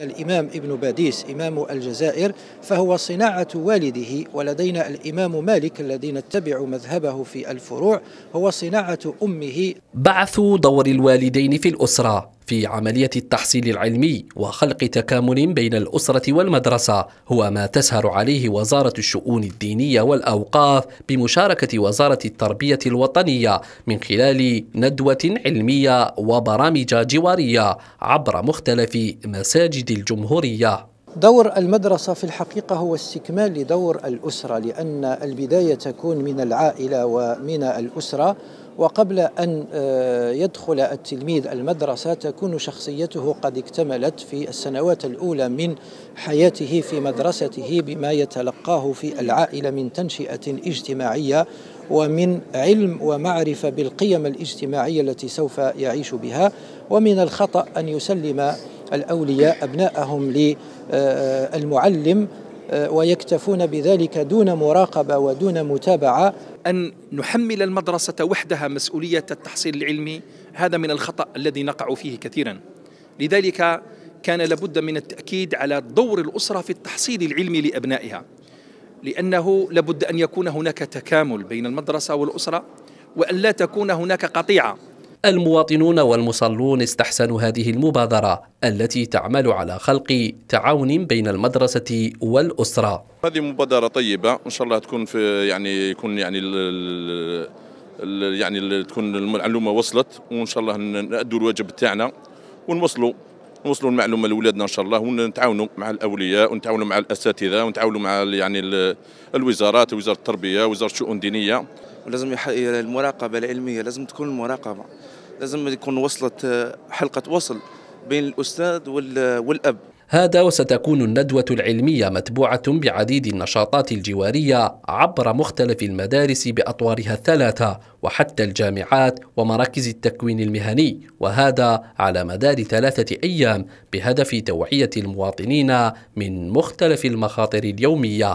الإمام ابن باديس إمام الجزائر فهو صناعة والده ولدينا الإمام مالك الذي نتبع مذهبه في الفروع هو صناعة أمه بعث دور الوالدين في الأسرة في عملية التحصيل العلمي وخلق تكامل بين الأسرة والمدرسة هو ما تسهر عليه وزارة الشؤون الدينية والأوقاف بمشاركة وزارة التربية الوطنية من خلال ندوة علمية وبرامج جوارية عبر مختلف مساجد الجمهورية دور المدرسة في الحقيقة هو استكمال لدور الأسرة لأن البداية تكون من العائلة ومن الأسرة وقبل أن آه، يدخل التلميذ المدرسة تكون شخصيته قد اكتملت في السنوات الأولى من حياته في مدرسته بما يتلقاه في العائلة من تنشئة اجتماعية ومن علم ومعرفة بالقيم الاجتماعية التي سوف يعيش بها ومن الخطأ أن يسلم الأولياء أبناءهم للمعلم آه، آه، ويكتفون بذلك دون مراقبه ودون متابعه ان نحمل المدرسه وحدها مسؤوليه التحصيل العلمي هذا من الخطا الذي نقع فيه كثيرا لذلك كان لابد من التاكيد على دور الاسره في التحصيل العلمي لابنائها لانه لابد ان يكون هناك تكامل بين المدرسه والاسره وان لا تكون هناك قطيعه المواطنون والمصلون استحسنوا هذه المبادرة التي تعمل على خلق تعاون بين المدرسة والأسرة هذه مبادرة طيبة إن شاء الله تكون في يعني يكون يعني الـ الـ يعني تكون المعلومة وصلت وإن شاء الله نأدوا الواجب تاعنا ونوصلوا نوصلوا المعلومه لاولادنا ان شاء الله ونتعاونوا مع الاولياء ونتعاونوا مع الاساتذه ونتعاونوا مع يعني الوزارات وزاره التربيه وزاره الشؤون الدينيه ولازم المراقبه العلميه لازم تكون المراقبه لازم يكون وصلت آه، حلقه وصل بين الاستاذ والاب هذا وستكون الندوة العلمية متبوعة بعديد النشاطات الجوارية عبر مختلف المدارس بأطوارها الثلاثة وحتى الجامعات ومراكز التكوين المهني وهذا على مدار ثلاثة أيام بهدف توعية المواطنين من مختلف المخاطر اليومية